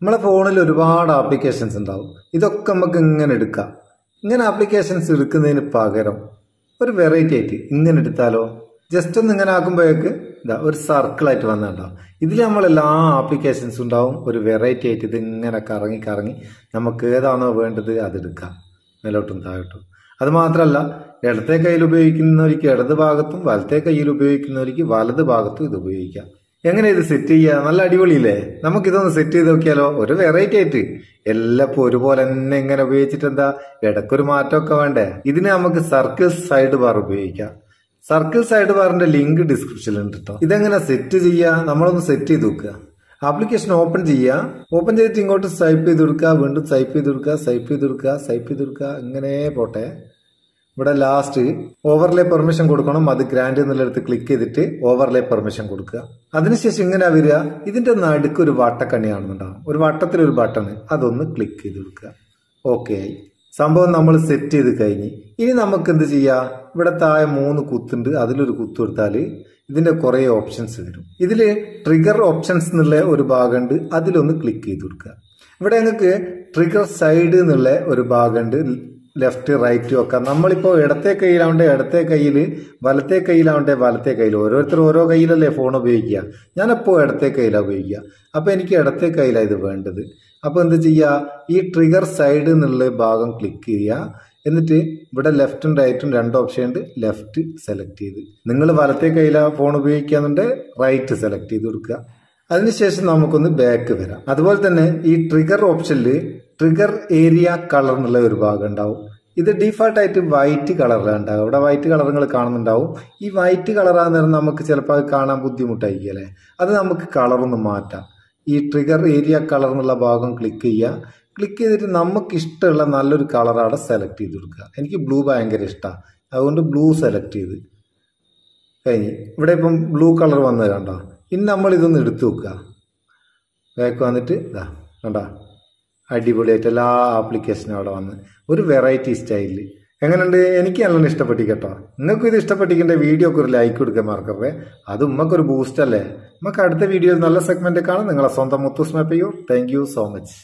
നമ്മളെ ഫോണിൽ ഒരുപാട് ആപ്ലിക്കേഷൻസ് ഉണ്ടാവും ഇതൊക്കെ നമുക്ക് ഇങ്ങനെ എടുക്കാം ഇങ്ങനെ ആപ്ലിക്കേഷൻസ് എടുക്കുന്നതിന് പകരം ഒരു വെറൈറ്റി ആയിട്ട് ഇങ്ങനെ എടുത്താലോ ജസ്റ്റ് ഒന്ന് ഇങ്ങനെ ആക്കുമ്പോഴേക്ക് ഇതാ ഒരു സർക്കിളായിട്ട് വന്നിട്ടുണ്ടാവും ഇതിൽ നമ്മൾ എല്ലാ ആപ്ലിക്കേഷൻസ് ഉണ്ടാവും ഒരു വെറൈറ്റി ആയിട്ട് ഇത് ഇങ്ങനെ കറങ്ങി കറങ്ങി നമുക്ക് ഏതാണോ വേണ്ടത് അതെടുക്കാം മേലോട്ടും താഴോട്ടും അതുമാത്രമല്ല ഇടത്തെ കയ്യിൽ ഉപയോഗിക്കുന്നവർക്ക് ഇടത് ഭാഗത്തും വലത്തെ കയ്യിൽ ഉപയോഗിക്കുന്നവർക്ക് വലത് ഭാഗത്തും ഇത് ഉപയോഗിക്കാം എങ്ങനെ ഇത് സെറ്റ് ചെയ്യുക നല്ല അടിപൊളിയില്ലേ നമുക്കിതൊന്ന് സെറ്റ് ചെയ്ത് നോക്കിയാലോ ഒരു വെറൈറ്റി ആയിട്ട് എല്ലപ്പോ ഒരുപോലെ തന്നെ ഇങ്ങനെ ഉപയോഗിച്ചിട്ട് എന്താ ഇടയ്ക്കൊരു മാറ്റമൊക്കെ വേണ്ടേ ഇതിന് നമുക്ക് സർക്കിൾ സൈഡ് ബാർ ഉപയോഗിക്കാം സർക്കിൾ സൈഡ് ബാറിന്റെ ലിങ്ക് ഡിസ്ക്രിപ്ഷനിൽ ഉണ്ട് കേട്ടോ ഇതെങ്ങനെ സെറ്റ് ചെയ്യുക നമ്മളൊന്ന് സെറ്റ് ചെയ്ത് നോക്കുക ആപ്ലിക്കേഷൻ ഓപ്പൺ ചെയ്യുക ഓപ്പൺ ചെയ്തിട്ട് ഇങ്ങോട്ട് സ്വൈപ്പ് ചെയ്ത് കൊടുക്കുക വീണ്ടും സ്വൈപ്പ് ചെയ്ത് കൊടുക്കുക സ്വൈപ്പ് ചെയ്ത് കൊടുക്കുക സ്വൈപ്പ് ചെയ്ത് കൊടുക്കുക ഇങ്ങനെ പോട്ടെ ഇവിടെ ലാസ്റ്റ് ഓവർലേ പെർമിഷൻ കൊടുക്കണം അത് ഗ്രാൻഡ് എന്നുള്ളിടത്ത് ക്ലിക്ക് ചെയ്തിട്ട് ഓവർലേ പെർമിഷൻ കൊടുക്കുക അതിനുശേഷം ഇങ്ങനെ വരിക ഇതിന്റെ നടുക്ക് ഒരു വട്ടക്കണിയാണെന്നുണ്ടാവും ഒരു വട്ടത്തിൽ ഒരു ബട്ടൺ അതൊന്ന് ക്ലിക്ക് ചെയ്ത് കൊടുക്കുക ഓക്കെ ആയി സംഭവം നമ്മൾ സെറ്റ് ചെയ്ത് കഴിഞ്ഞ് ഇനി നമുക്ക് എന്ത് ചെയ്യാം ഇവിടെ താഴെ മൂന്ന് കുത്തുണ്ട് അതിലൊരു കുത്തു എടുത്താൽ ഇതിന്റെ കുറേ ഓപ്ഷൻസ് വരും ഇതിൽ ട്രിഗർ ഓപ്ഷൻസ് എന്നുള്ള ഒരു ഭാഗമുണ്ട് അതിലൊന്ന് ക്ലിക്ക് ചെയ്ത് കൊടുക്കുക ഇവിടെ നിങ്ങൾക്ക് ട്രിഗർ സൈഡ് എന്നുള്ള ഒരു ഭാഗമുണ്ട് ലെഫ്റ്റ് റൈറ്റ് ഒക്കെ നമ്മളിപ്പോൾ ഇടത്തെ കയ്യിലാവണ്ടേ ഇടത്തെ കയ്യിൽ വലത്തെ കയ്യിലാവണ്ടേ വലത്തെ കയ്യിൽ ഓരോരുത്തർ ഓരോ കയ്യിലല്ലേ ഫോൺ ഉപയോഗിക്കുക ഞാനെപ്പോൾ ഇടത്തെ കയ്യിലാണ് ഉപയോഗിക്കുക അപ്പോൾ എനിക്ക് ഇടത്തെ കയ്യിലാണ് ഇത് വേണ്ടത് അപ്പോൾ എന്ത് ചെയ്യുക ഈ ട്രിഗർ സൈഡ് എന്നുള്ള ഭാഗം ക്ലിക്ക് ചെയ്യുക എന്നിട്ട് ഇവിടെ ലെഫ്റ്റും റൈറ്റും രണ്ട് ഓപ്ഷൻ ഉണ്ട് ലെഫ്റ്റ് സെലക്ട് ചെയ്ത് നിങ്ങൾ വലത്തെ കയ്യിലാണ് ഫോൺ ഉപയോഗിക്കുകയെന്നുണ്ടെങ്കിൽ റൈറ്റ് സെലക്ട് ചെയ്ത് കൊടുക്കുക അതിനുശേഷം നമുക്കൊന്ന് ബാക്ക് വരാം അതുപോലെ തന്നെ ഈ ട്രിഗർ ഓപ്ഷനിൽ ട്രിഗർ ഏരിയ കളർ എന്നുള്ള ഒരു ഭാഗം ഉണ്ടാവും ഇത് ഡിഫോൾട്ടായിട്ട് വൈറ്റ് കളറിലുണ്ടാവും അവിടെ ഇവിടെ വൈറ്റ് കളർ നിങ്ങൾ കാണുന്നുണ്ടാവും ഈ വൈറ്റ് കളർ നേരം നമുക്ക് ചിലപ്പോൾ കാണാൻ ബുദ്ധിമുട്ടായിരിക്കും അല്ലേ അത് നമുക്ക് കളറൊന്ന് മാറ്റാം ഈ ട്രിഗർ ഏരിയ കളർ എന്നുള്ള ഭാഗം ക്ലിക്ക് ചെയ്യുക ക്ലിക്ക് ചെയ്തിട്ട് നമുക്ക് ഇഷ്ടമുള്ള നല്ലൊരു കളർ അവിടെ സെലക്ട് ചെയ്ത് കൊടുക്കുക എനിക്ക് ബ്ലൂ ഭയങ്കര ഇഷ്ടമാണ് അതുകൊണ്ട് ബ്ലൂ സെലക്ട് ചെയ്ത് കഴിഞ്ഞ് ഇവിടെ ഇപ്പം ബ്ലൂ കളർ വന്നത് കണ്ടോ ഇനി നമ്മൾ ഇതൊന്ന് എടുത്തു വെക്കുക ബാക്ക് വന്നിട്ട് ഇതാ കണ്ടോ അടിപൊളിയായിട്ട് എല്ലാ ആപ്ലിക്കേഷനും അവിടെ വന്ന് ഒരു വെറൈറ്റി സ്റ്റൈലിൽ എങ്ങനെയുണ്ട് എനിക്ക് നല്ലോണം ഇഷ്ടപ്പെട്ടി കേട്ടോ നിങ്ങൾക്കും ഇത് ഇഷ്ടപ്പെട്ടിക്കേണ്ട വീഡിയോക്ക് ഒരു ലൈക്ക് കൊടുക്കാൻ മറക്കരുത് അത് ഉമ്മക്കൊരു ബൂസ്റ്റ് അല്ലേ നമുക്ക് അടുത്ത വീഡിയോയിൽ നല്ല സെഗ്മെന്റ് കാണാം നിങ്ങളെ സ്വന്തം മുത്തുസ്മ ചെയ്യൂ താങ്ക് സോ മച്ച്